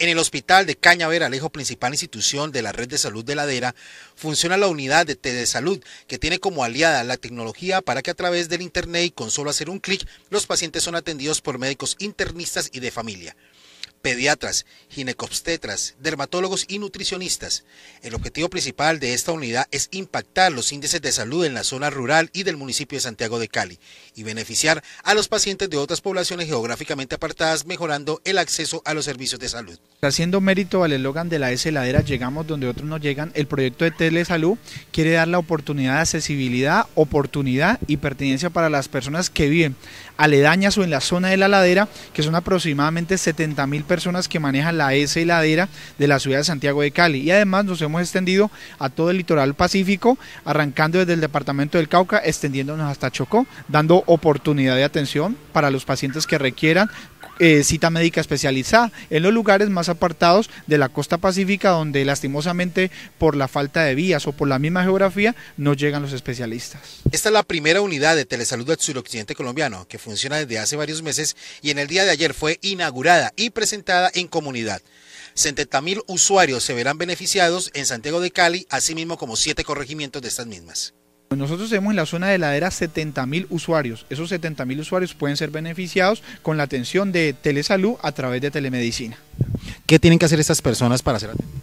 En el hospital de Alejo, principal institución de la red de salud de Ladera, funciona la unidad de telesalud que tiene como aliada la tecnología para que a través del internet y con solo hacer un clic los pacientes son atendidos por médicos internistas y de familia pediatras, ginecobstetras, dermatólogos y nutricionistas. El objetivo principal de esta unidad es impactar los índices de salud en la zona rural y del municipio de Santiago de Cali y beneficiar a los pacientes de otras poblaciones geográficamente apartadas, mejorando el acceso a los servicios de salud. Haciendo mérito al eslogan de la S ladera, llegamos donde otros no llegan. El proyecto de Telesalud quiere dar la oportunidad de accesibilidad, oportunidad y pertinencia para las personas que viven aledañas o en la zona de la ladera, que son aproximadamente 70 personas que manejan la S y de la ciudad de Santiago de Cali. Y además nos hemos extendido a todo el litoral pacífico, arrancando desde el departamento del Cauca, extendiéndonos hasta Chocó, dando oportunidad de atención para los pacientes que requieran eh, cita médica especializada en los lugares más apartados de la costa pacífica donde lastimosamente por la falta de vías o por la misma geografía no llegan los especialistas. Esta es la primera unidad de telesalud del suroccidente colombiano que funciona desde hace varios meses y en el día de ayer fue inaugurada y presentada en comunidad. 70 mil usuarios se verán beneficiados en Santiago de Cali, así mismo como siete corregimientos de estas mismas. Nosotros tenemos en la zona de ladera 70.000 usuarios. Esos 70.000 usuarios pueden ser beneficiados con la atención de telesalud a través de telemedicina. ¿Qué tienen que hacer estas personas para hacer atendidas?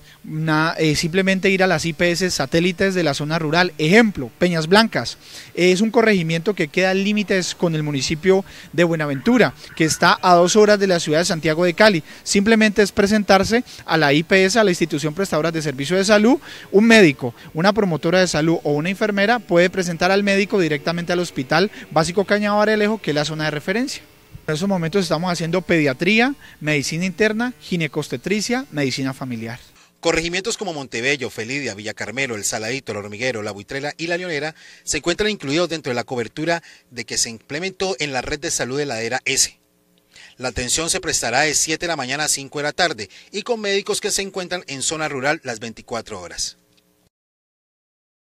Eh, simplemente ir a las IPS satélites de la zona rural. Ejemplo, Peñas Blancas. Es un corregimiento que queda al límites con el municipio de Buenaventura, que está a dos horas de la ciudad de Santiago de Cali. Simplemente es presentarse a la IPS, a la institución prestadora de servicios de salud. Un médico, una promotora de salud o una enfermera puede presentar al médico directamente al hospital básico Lejo, que es la zona de referencia. En esos momentos estamos haciendo pediatría, medicina interna, ginecostetricia, medicina familiar. Corregimientos como Montebello, Felidia, Villa Carmelo, El Saladito, El Hormiguero, La Buitrela y La Leonera se encuentran incluidos dentro de la cobertura de que se implementó en la red de salud de ladera S. La atención se prestará de 7 de la mañana a 5 de la tarde y con médicos que se encuentran en zona rural las 24 horas.